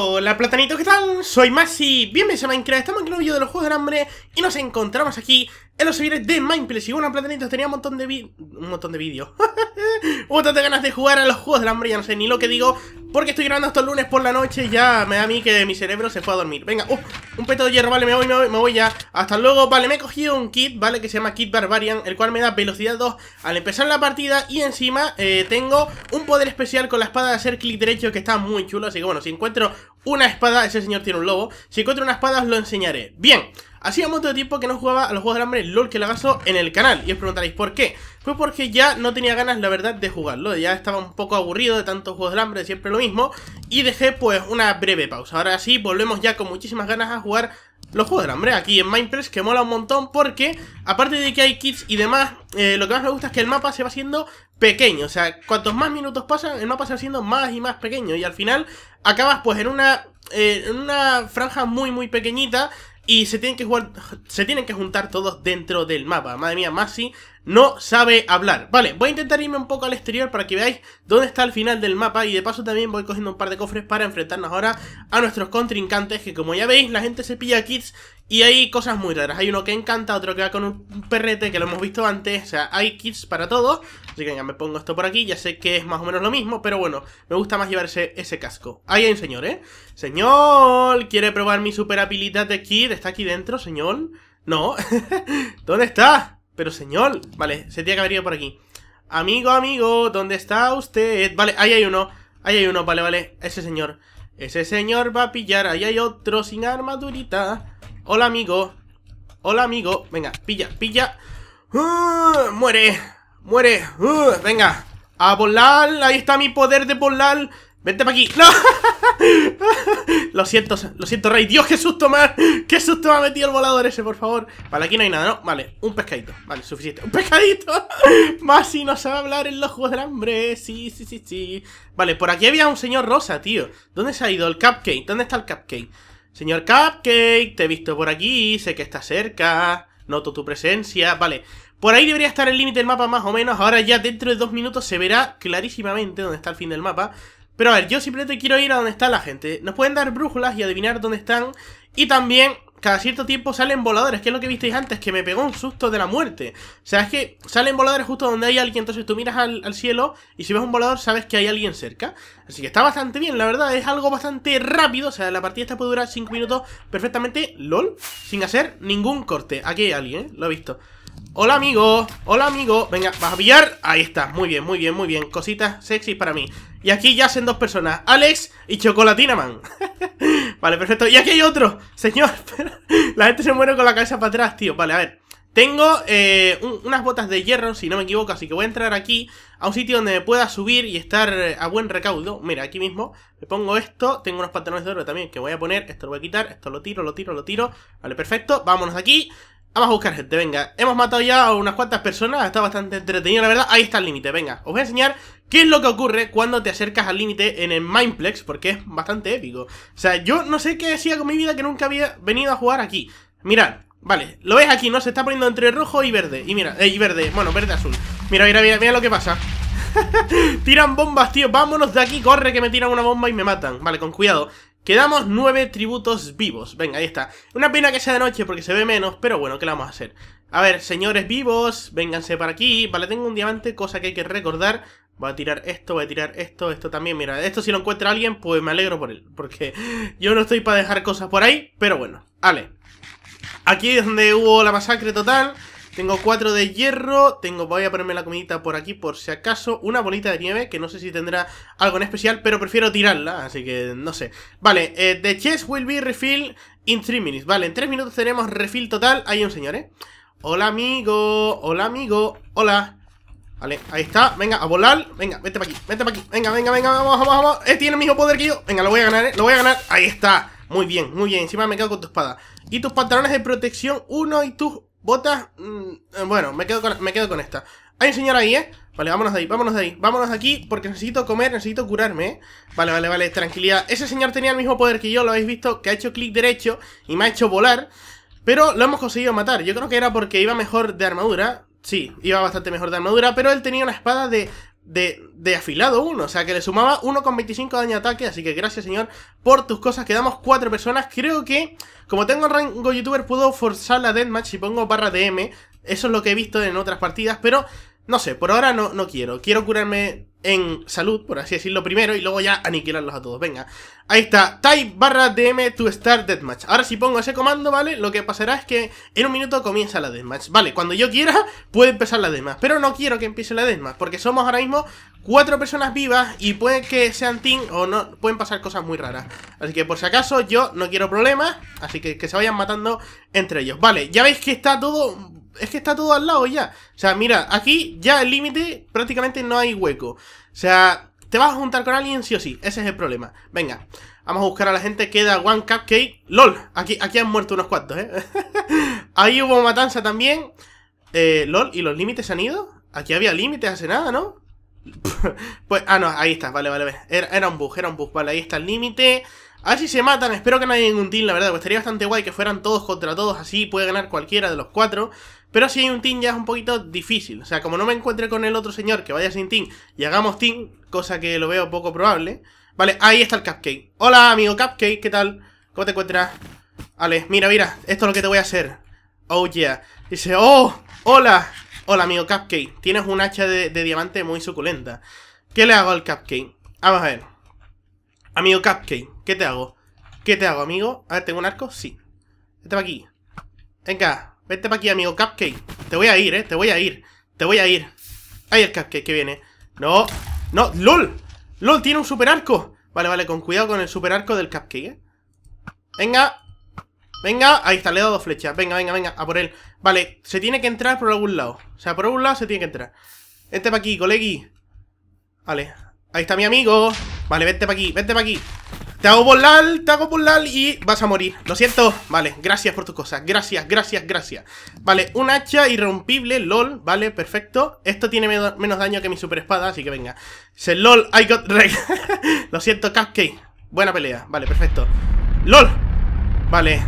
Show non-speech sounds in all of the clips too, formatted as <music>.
Hola platanito, ¿qué tal? Soy Masi, bienvenidos a Minecraft, estamos en un vídeo de los Juegos del Hambre y nos encontramos aquí en los seguidores de Mindplay. Y bueno, platanitos, tenía un montón de un montón de vídeos, <laughs> un montón de ganas de jugar a los Juegos del Hambre, ya no sé ni lo que digo, porque estoy grabando estos lunes por la noche ya me da a mí que mi cerebro se fue a dormir. Venga, uh, un peto de hierro, vale, me voy, me voy, me voy ya. Hasta luego, vale, me he cogido un kit, vale, que se llama Kit Barbarian, el cual me da velocidad 2 al empezar la partida y encima eh, tengo un poder especial con la espada de hacer clic derecho que está muy chulo, así que bueno, si encuentro una espada, ese señor tiene un lobo. Si encuentro una espada, os lo enseñaré. Bien, hacía de tiempo que no jugaba a los juegos del hambre LOL que la gasto en el canal. Y os preguntaréis, ¿por qué? Pues porque ya no tenía ganas, la verdad, de jugarlo. Ya estaba un poco aburrido de tantos juegos del hambre, siempre lo mismo. Y dejé, pues, una breve pausa. Ahora sí, volvemos ya con muchísimas ganas a jugar los juegos del hambre aquí en Mindpress que mola un montón porque aparte de que hay kits y demás, eh, lo que más me gusta es que el mapa se va haciendo pequeño. O sea, cuantos más minutos pasan, el mapa se va siendo más y más pequeño. Y al final acabas pues en una, eh, en una franja muy muy pequeñita y se tienen que jugar, se tienen que juntar todos dentro del mapa. Madre mía, Masi no sabe hablar. Vale, voy a intentar irme un poco al exterior para que veáis dónde está el final del mapa y de paso también voy cogiendo un par de cofres para enfrentarnos ahora a nuestros contrincantes que como ya veis la gente se pilla kits y hay cosas muy raras. Hay uno que encanta, otro que va con un perrete que lo hemos visto antes, o sea, hay kits para todos. Así que venga, me pongo esto por aquí, ya sé que es más o menos lo mismo, pero bueno, me gusta más llevarse ese, casco. Ahí hay un señor, ¿eh? Señor, ¿quiere probar mi super habilidad de Kid? ¿Está aquí dentro, señor? No. <laughs> ¿Dónde está? Pero señor, vale, se tiene que haber ido por aquí. Amigo, amigo, ¿dónde está usted? Vale, ahí hay uno, ahí hay uno, vale, vale, ese señor. Ese señor va a pillar, ahí hay otro sin armadurita. Hola, amigo. Hola, amigo. Venga, pilla, pilla. ¡Ah! ¡Muere! Muere. Uh, venga. A volar. Ahí está mi poder de volar. Vente para aquí. <laughs> ¡No! lo siento, lo siento, Rey. Dios, qué susto Qué susto me ha metido el volador ese, por favor. Vale, aquí no hay nada, ¿no? Vale, un pescadito. Vale, suficiente. ¡Un pescadito! <laughs> más si no sabe hablar en los juegos del hambre. Sí, sí, sí, sí. Vale, por aquí había un señor rosa, tío. ¿Dónde se ha ido el cupcake? ¿Dónde está el cupcake? Señor cupcake, te he visto por aquí. Sé que está cerca. Noto tu presencia. Vale, por ahí debería estar el límite del mapa más o menos. Ahora ya dentro de dos minutos se verá clarísimamente dónde está el fin del mapa. Pero a ver, yo simplemente quiero ir a donde está la gente. Nos pueden dar brújulas y adivinar dónde están. Y también cada cierto tiempo salen voladores, que es lo que visteis antes, que me pegó un susto de la muerte. O sea, es que salen voladores justo donde hay alguien, entonces tú miras al, cielo y si ves un volador sabes que hay alguien cerca. Así que está bastante bien, la verdad, es algo bastante rápido, o sea, la partida esta puede durar 5 minutos perfectamente, lol, sin hacer ningún corte. Aquí hay alguien, ¿eh? lo he visto. Hola amigo, hola amigo Venga, vas a pillar, ahí está, muy bien, muy bien, muy bien Cositas sexy para mí Y aquí ya hacen dos personas, Alex y Chocolatina Man <laughs> Vale, perfecto, y aquí hay otro Señor, <laughs> la gente se muere con la cabeza para atrás, tío Vale, a ver tengo eh, unas botas de hierro, si no me equivoco, así que voy a entrar aquí a un sitio donde me pueda subir y estar eh, a buen recaudo. Mira, aquí mismo me pongo esto, tengo unos pantalones de oro también que voy a poner, esto lo voy a quitar, esto lo tiro, lo tiro, lo tiro. Vale, perfecto, vámonos aquí. Vamos a buscar gente, venga. Hemos matado ya a unas cuantas personas, está bastante entretenido, la verdad. Ahí está el límite, venga. Os voy a enseñar qué es lo que ocurre cuando te acercas al límite en el Mindplex, porque es bastante épico. O sea, yo no sé qué decía con mi vida que nunca había venido a jugar aquí. Mirad, vale, lo ves aquí, ¿no? Se está poniendo entre rojo y verde. Y mira, eh, y verde, bueno, verde-azul. Mira, mira, mira, mira lo que pasa. <laughs> tiran bombas, tío, vámonos de aquí, corre que me tiran una bomba y me matan Vale, con cuidado Quedamos nueve tributos vivos. Venga, ahí está. Una pena que sea de noche porque se ve menos, pero bueno, ¿qué le vamos a hacer? A ver, señores vivos, vénganse para aquí. Vale, tengo un diamante, cosa que hay que recordar. Voy a tirar esto, voy a tirar esto, esto también. Mira, esto si lo encuentra alguien, pues me alegro por él. Porque <laughs> yo no estoy para dejar cosas por ahí, pero bueno. Vale. Aquí es donde hubo la masacre total. Tengo cuatro de hierro, tengo, voy a ponerme la comidita por aquí por si acaso, una bolita de nieve que no sé si tendrá algo en especial, pero prefiero tirarla, así que no sé. Vale, eh, the chest will be refilled in 3 minutes, vale, en tres minutos tenemos refill total, hay un señor, ¿eh? Hola amigo, hola amigo, hola. Vale, ahí está, venga, a volar, venga, vete para aquí, vete para aquí, venga, venga, venga, vamos, vamos, vamos, eh, tiene el mismo poder que yo, venga, lo voy a ganar, eh, lo voy a ganar, ahí está. Muy bien, muy bien, encima me quedo con tu espada Y tus pantalones de protección uno y tus Botas, mm, eh, bueno, me quedo, con, me quedo con esta. Hay un señor ahí, ¿eh? Vale, vámonos de ahí, vámonos de ahí, vámonos de aquí porque necesito comer, necesito curarme, ¿eh? Vale, vale, vale, tranquilidad. Ese señor tenía el mismo poder que yo, lo habéis visto, que ha hecho clic derecho y me ha hecho volar. Pero lo hemos conseguido matar. Yo creo que era porque iba mejor de armadura. Sí, iba bastante mejor de armadura, pero él tenía una espada de de, de afilado uno o sea que le sumaba 1,25 daño de ataque, así que gracias señor por tus cosas, quedamos 4 personas, creo que como tengo rango youtuber puedo forzar la deathmatch si pongo barra DM, eso es lo que he visto en otras partidas, pero no sé, por ahora no, no quiero. Quiero curarme en salud, por así decirlo, primero y luego ya aniquilarlos a todos. Venga, ahí está, type barra dm to start deathmatch. Ahora si pongo ese comando, ¿vale? Lo que pasará es que en un minuto comienza la deathmatch. Vale, cuando yo quiera puede empezar la deathmatch, pero no quiero que empiece la deathmatch porque somos ahora mismo cuatro personas vivas y puede que sean team o no, pueden pasar cosas muy raras. Así que por si acaso yo no quiero problemas, así que que se vayan matando entre ellos. Vale, ya veis que está todo es que está todo al lado ya. O sea, mira, aquí ya el límite prácticamente no hay hueco. O sea, te vas a juntar con alguien sí o sí. Ese es el problema. Venga, vamos a buscar a la gente. Queda One Cupcake. LOL, aquí, aquí han muerto unos cuantos, ¿eh? <laughs> Ahí hubo matanza también. Eh, LOL, ¿y los límites se han ido? Aquí había límites hace nada, ¿no? <laughs> pues, ah, no, ahí está, vale, vale, Era, un bug, era un bug, vale, ahí está el límite. A ver si se matan, espero que no haya ningún team, la verdad, pues estaría bastante guay que fueran todos contra todos, así puede ganar cualquiera de los cuatro. Pero si hay un team ya es un poquito difícil. O sea, como no me encuentre con el otro señor que vaya sin team y hagamos team, cosa que lo veo poco probable. Vale, ahí está el Cupcake. Hola, amigo Cupcake, ¿qué tal? ¿Cómo te encuentras? Vale, mira, mira, esto es lo que te voy a hacer. Oh, yeah. Dice, oh, hola. Hola, amigo Cupcake. Tienes un hacha de, diamante muy suculenta. ¿Qué le hago al Cupcake? Vamos a ver. Amigo Cupcake, ¿qué te hago? ¿Qué te hago, amigo? A ver, ¿tengo un arco? Sí. Este va aquí. Venga, Vete para aquí, amigo Cupcake. Te voy a ir, eh. Te voy a ir. Te voy a ir. Ahí el Cupcake que viene. No. No. ¡Lol! ¡Lol! Tiene un super arco. Vale, vale. Con cuidado con el super arco del Cupcake, eh. Venga. Venga. Ahí está. Le he dado dos flechas. Venga, venga, venga. A por él. Vale. Se tiene que entrar por algún lado. O sea, por algún lado se tiene que entrar. Vente para aquí, colegui. Vale. Ahí está mi amigo. Vale, vente para aquí. Vente para aquí. Te hago volar, te hago volar y vas a morir. Lo siento. Vale, gracias por tus cosas. Gracias, gracias, gracias. Vale, un hacha irrompible, lol. Vale, perfecto. Esto tiene menos daño que mi super espada, así que venga. Se lol, I got rey. <laughs> Lo siento, Cupcake. Buena pelea. Vale, perfecto. Lol. Vale.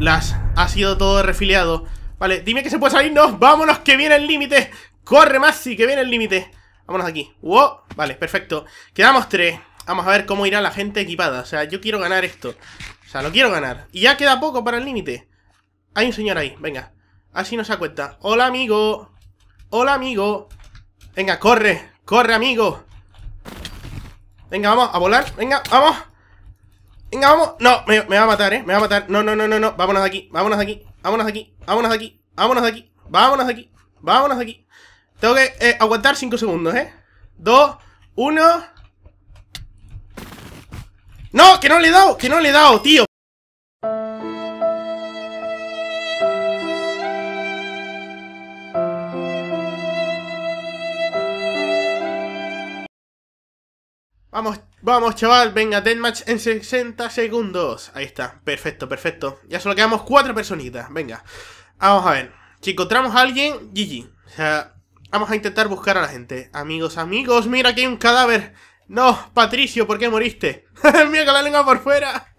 Las ha sido todo refiliado. Vale, dime que se puede salirnos. Vámonos, que viene el límite. Corre, Maxi, que viene el límite. Vámonos de aquí. Wow. Vale, perfecto. Quedamos tres. Vamos a ver cómo irá la gente equipada. O sea, yo quiero ganar esto. O sea, lo quiero ganar. Y ya queda poco para el límite. Hay un señor ahí, venga. Así nos acuesta Hola, amigo. Hola, amigo. Venga, corre. Corre, amigo. Venga, vamos a volar. Venga, vamos. Venga, vamos. No, me, va a matar, ¿eh? Me va a matar. No, no, no, no, no. Vámonos de aquí. Vámonos de aquí. Vámonos de aquí. Vámonos de aquí. Vámonos de aquí. Vámonos de aquí. Vámonos de aquí. Tengo que eh, aguantar 5 segundos, ¿eh? 2, 1... No, que no le he dado, que no le he dado, tío. Vamos, vamos, chaval, venga, deathmatch en 60 segundos. Ahí está, perfecto, perfecto. Ya solo quedamos cuatro personitas, venga. Vamos a ver, si encontramos a alguien, GG. O sea, vamos a intentar buscar a la gente. Amigos, amigos, mira que hay un cadáver. No, Patricio, ¿por qué moriste? <laughs> Mira con la lengua por fuera.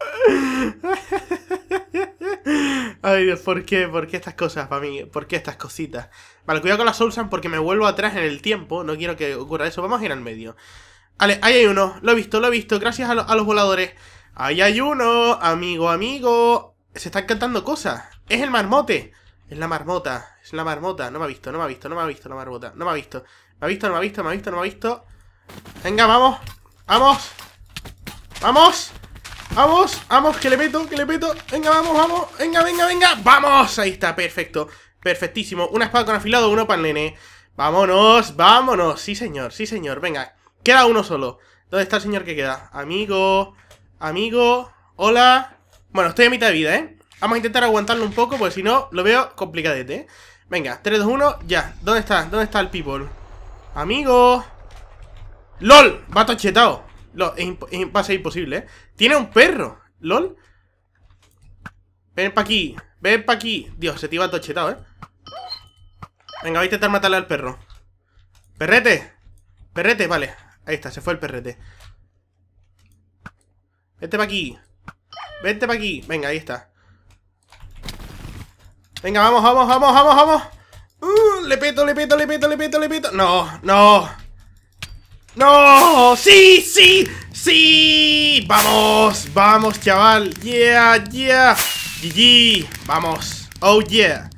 <laughs> Ay, Dios, ¿por qué? ¿Por qué estas cosas para mí? ¿Por qué estas cositas? Vale, cuidado con las Soulsan porque me vuelvo atrás en el tiempo. No quiero que ocurra eso. Vamos a ir al medio. Vale, ahí hay uno. Lo he visto, lo he visto. Gracias a, los voladores. Ahí hay uno. Amigo, amigo. Se están cantando cosas. Es el marmote. Es la marmota. Es la marmota. No me ha visto, no me ha visto, no me ha visto la marmota. No me ha visto. ha visto, no me ha visto, me ha visto, no me ha visto. No me ha visto. Venga, vamos. Vamos. Vamos. Vamos, vamos, que le meto, que le meto Venga, vamos, vamos, venga, venga, venga ¡Vamos! Ahí está, perfecto Perfectísimo, una espada con afilado, uno para el nene Vámonos, vámonos Sí señor, sí señor, venga Queda uno solo, ¿dónde está el señor que queda? Amigo, amigo Hola, bueno, estoy a mitad de vida, ¿eh? Vamos a intentar aguantarlo un poco Porque si no, lo veo complicadete, ¿eh? Venga, 3, 2, 1, ya ¿Dónde está? ¿Dónde está el people? Amigo ¡Lol! Va tochetado. Lol, es va imposible, ¿eh? Tiene un perro. ¿Lol? Ven pa' aquí. Ven pa' aquí. Dios, se te iba ¿eh? Venga, voy a intentar matarle al perro. ¡Perrete! ¡Perrete! Vale. Ahí está, se fue el perrete. Vente pa' aquí. Vente pa' aquí. Venga, ahí está. Venga, vamos, vamos, vamos, vamos, vamos. Uh, le peto, le peto, le le le No, no. ¡No! ¡Sí, sí! ¡Sí! ¡Vamos! ¡Vamos, chaval! ¡Yeah, yeah! ¡GG! ¡Vamos! ¡Oh, yeah!